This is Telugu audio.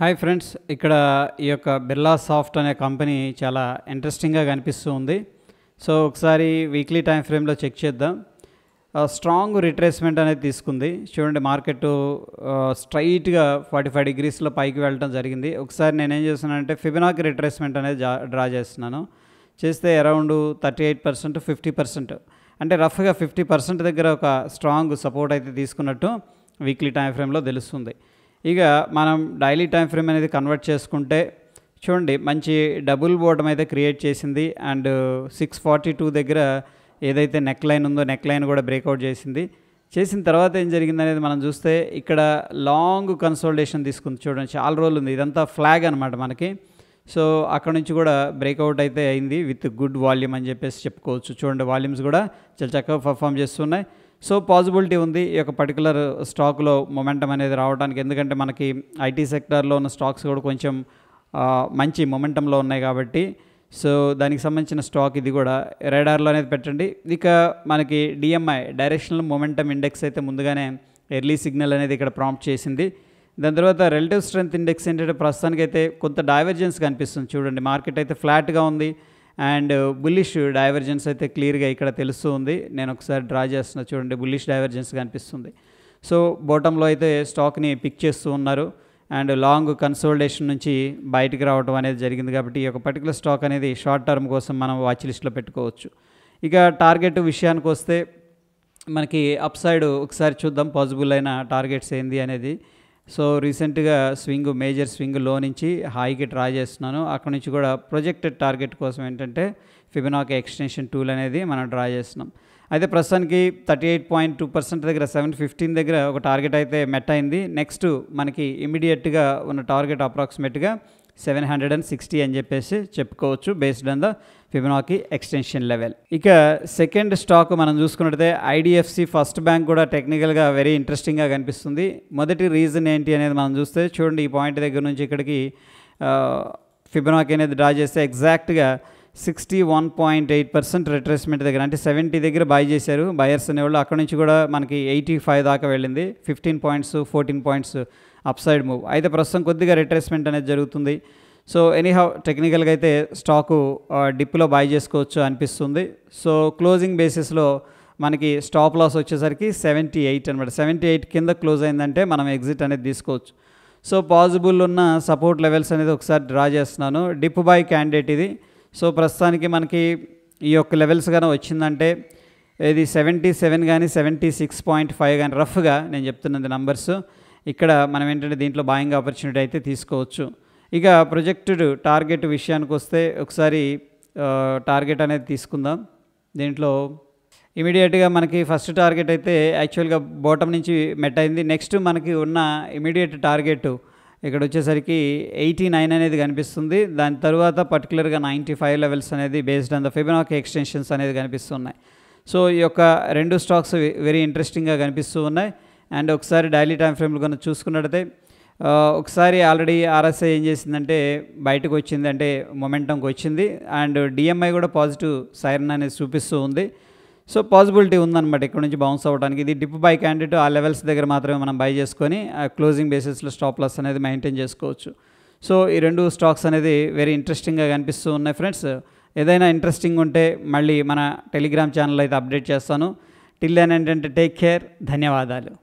హాయ్ ఫ్రెండ్స్ ఇక్కడ ఈ యొక్క బిర్లా సాఫ్ట్ అనే కంపెనీ చాలా ఇంట్రెస్టింగ్గా కనిపిస్తూ ఉంది సో ఒకసారి వీక్లీ టైం ఫ్రేమ్లో చెక్ చేద్దాం స్ట్రాంగ్ రిట్రేస్మెంట్ అనేది తీసుకుంది చూడండి మార్కెట్ స్ట్రైట్గా ఫార్టీ ఫైవ్ డిగ్రీస్లో పైకి వెళ్ళడం జరిగింది ఒకసారి నేనేం చేస్తున్నానంటే ఫిబినాక్ రిట్రేస్మెంట్ అనేది డ్రా చేస్తున్నాను చేస్తే around thirty eight percent fifty percent అంటే రఫ్గా ఫిఫ్టీ పర్సెంట్ దగ్గర ఒక స్ట్రాంగ్ సపోర్ట్ అయితే తీసుకున్నట్టు వీక్లీ టైం ఫ్రేమ్లో తెలుస్తుంది ఇక మనం డైలీ టైం ఫ్రేమ్ అనేది కన్వర్ట్ చేసుకుంటే చూడండి మంచి డబుల్ బోటం అయితే క్రియేట్ చేసింది అండ్ సిక్స్ ఫార్టీ టూ దగ్గర ఏదైతే నెక్ లైన్ ఉందో నెక్ లైన్ కూడా బ్రేక్అవుట్ చేసింది చేసిన తర్వాత ఏం జరిగిందనేది మనం చూస్తే ఇక్కడ లాంగ్ కన్సల్టేషన్ తీసుకుంది చూడండి చాలా రోజులు ఉంది ఇదంతా ఫ్లాగ్ అనమాట మనకి సో అక్కడ నుంచి కూడా బ్రేక్అవుట్ అయితే అయింది విత్ గుడ్ వాల్యూమ్ అని చెప్పేసి చెప్పుకోవచ్చు చూడండి వాల్యూమ్స్ కూడా చాలా చక్కగా పర్ఫామ్ చేస్తున్నాయి సో పాజిబిలిటీ ఉంది ఈ యొక్క పర్టికులర్ స్టాక్లో మొమెంటం అనేది రావడానికి ఎందుకంటే మనకి ఐటీ సెక్టార్లో ఉన్న స్టాక్స్ కూడా కొంచెం మంచి మొమెంటంలో ఉన్నాయి కాబట్టి సో దానికి సంబంధించిన స్టాక్ ఇది కూడా రేడార్లో అనేది పెట్టండి ఇక మనకి డిఎంఐ డైరెక్షనల్ మొమెంటం ఇండెక్స్ అయితే ముందుగానే ఎర్లీ సిగ్నల్ అనేది ఇక్కడ ప్రాంప్ట్ చేసింది దాని తర్వాత రిలేటివ్ స్ట్రెంగ్త్ ఇండెక్స్ ఏంటంటే ప్రస్తుతానికైతే కొంత డైవర్జెన్స్ కనిపిస్తుంది చూడండి మార్కెట్ అయితే ఫ్లాట్గా ఉంది అండ్ బుల్లిష్ డైవర్జెన్స్ అయితే క్లియర్గా ఇక్కడ తెలుస్తూ ఉంది నేను ఒకసారి డ్రా చేస్తున్నా చూడండి బుల్లిష్ డైవర్జెన్స్ కనిపిస్తుంది సో బోటంలో అయితే స్టాక్ని పిక్ చేస్తూ ఉన్నారు అండ్ లాంగ్ కన్సోల్డేషన్ నుంచి బయటకు రావడం అనేది జరిగింది కాబట్టి ఈ యొక్క పర్టికులర్ స్టాక్ అనేది షార్ట్ టర్మ్ కోసం మనం వాచ్ లిస్ట్లో పెట్టుకోవచ్చు ఇక టార్గెట్ విషయానికి వస్తే మనకి అప్ సైడ్ ఒకసారి చూద్దాం పాజిబుల్ అయిన టార్గెట్స్ ఏంది అనేది సో రీసెంట్గా స్వింగ్ మేజర్ స్వింగ్ లో నుంచి హాయికి డ్రా చేస్తున్నాను అక్కడ నుంచి కూడా ప్రొజెక్టెడ్ టార్గెట్ కోసం ఏంటంటే ఫిబినాక్ ఎక్స్టెన్షన్ టూల్ అనేది మనం డ్రా చేస్తున్నాం అయితే ప్రస్తుతానికి thirty eight point two percent దగ్గర సెవెన్ ఫిఫ్టీన్ దగ్గర ఒక టార్గెట్ అయితే మెట్ అయింది నెక్స్ట్ మనకి ఇమీడియట్గా ఉన్న టార్గెట్ అప్రాక్సిమేట్గా సెవెన్ హండ్రెడ్ అండ్ సిక్స్టీ అని చెప్పేసి చెప్పుకోవచ్చు based on the fibonacci extension level ఇక సెకండ్ స్టాక్ మనం చూసుకున్నట్లయితే ఐడిఎఫ్సి ఫస్ట్ బ్యాంక్ కూడా టెక్నికల్గా వెరీ ఇంట్రెస్టింగ్గా కనిపిస్తుంది మొదటి రీజన్ ఏంటి అనేది మనం చూస్తే చూడండి ఈ పాయింట్ దగ్గర నుంచి ఇక్కడికి ఫిబనాకి అనేది డ్రా చేస్తే ఎగ్జాక్ట్గా sixty one point eight percent retracement దగ్గర అంటే సెవెంటీ దగ్గర బై చేశారు బయర్స్ అనేవాళ్ళు అక్కడ నుంచి కూడా మనకి ఎయిటీ ఫైవ్ దాకా వెళ్ళింది fifteen points fourteen points upside move అయితే ప్రస్తుతం కొద్దిగా రిట్రేస్మెంట్ అనేది జరుగుతుంది సో ఎనీహౌ టెక్నికల్గా అయితే స్టాకు డిప్లో బై చేసుకోవచ్చు అనిపిస్తుంది సో క్లోజింగ్ బేసిస్లో మనకి స్టాప్ లాస్ వచ్చేసరికి సెవెంటీ ఎయిట్ అనమాట సెవెంటీ ఎయిట్ కింద క్లోజ్ అయిందంటే మనం ఎగ్జిట్ అనేది తీసుకోవచ్చు సో పాజిబుల్ ఉన్న సపోర్ట్ లెవెల్స్ అనేది ఒకసారి డ్రా చేస్తున్నాను డిప్ బై క్యాండిడేట్ ఇది సో ప్రస్తుతానికి మనకి ఈ యొక్క లెవెల్స్ కానీ వచ్చిందంటే ఇది సెవెంటీ సెవెన్ కానీ సెవెంటీ సిక్స్ పాయింట్ ఫైవ్ కానీ రఫ్గా నేను చెప్తున్నది నంబర్స్ ఇక్కడ మనం ఏంటంటే దీంట్లో భాయంగా ఆపర్చునిటీ అయితే తీసుకోవచ్చు ఇక ప్రొజెక్టెడ్ టార్గెట్ విషయానికి వస్తే ఒకసారి టార్గెట్ అనేది తీసుకుందాం దీంట్లో ఇమీడియట్గా మనకి ఫస్ట్ టార్గెట్ అయితే యాక్చువల్గా బోటం నుంచి మెట్ అయింది నెక్స్ట్ మనకి ఉన్న ఇమీడియట్ టార్గెట్ ఇక్కడ వచ్చేసరికి ఎయిటీ నైన్ అనేది కనిపిస్తుంది దాని తర్వాత పర్టికులర్గా నైంటీ ఫైవ్ లెవెల్స్ అనేది based on the fibonacci extensions అనేది కనిపిస్తున్నాయి సో ఈ యొక్క రెండు స్టాక్స్ వెరీ ఇంట్రెస్టింగ్గా కనిపిస్తూ ఉన్నాయి అండ్ ఒకసారి డైలీ టైం ఫ్రేమ్లు కొన్ని చూసుకున్నట్టయితే ఒకసారి ఆల్రెడీ ఆర్ఎస్ఐ ఏం చేసిందంటే బయటకు వచ్చింది అంటే మొమెంటంకి వచ్చింది అండ్ డిఎంఐ కూడా పాజిటివ్ సైరన్ అనేది చూపిస్తూ ఉంది సో పాసిబిలిటీ ఉందన్నమాట ఇక్కడ నుంచి బౌన్స్ అవ్వడానికి ఇది డిప్ బై క్యాండిడేట్ ఆ లెవెల్స్ దగ్గర మాత్రమే మనం బై చేసుకొని క్లోజింగ్ బేసిస్లో స్టాప్ లాస్ అనేది మెయింటైన్ చేసుకోవచ్చు సో ఈ రెండు స్టాక్స్ అనేది వెరీ ఇంట్రెస్టింగ్గా కనిపిస్తూ ఉన్నాయి ఫ్రెండ్స్ ఏదైనా ఇంట్రెస్టింగ్ ఉంటే మళ్ళీ మన టెలిగ్రామ్ ఛానల్ అయితే అప్డేట్ చేస్తాను టిల్ దెన్ ఏంటంటే టేక్ కేర్ ధన్యవాదాలు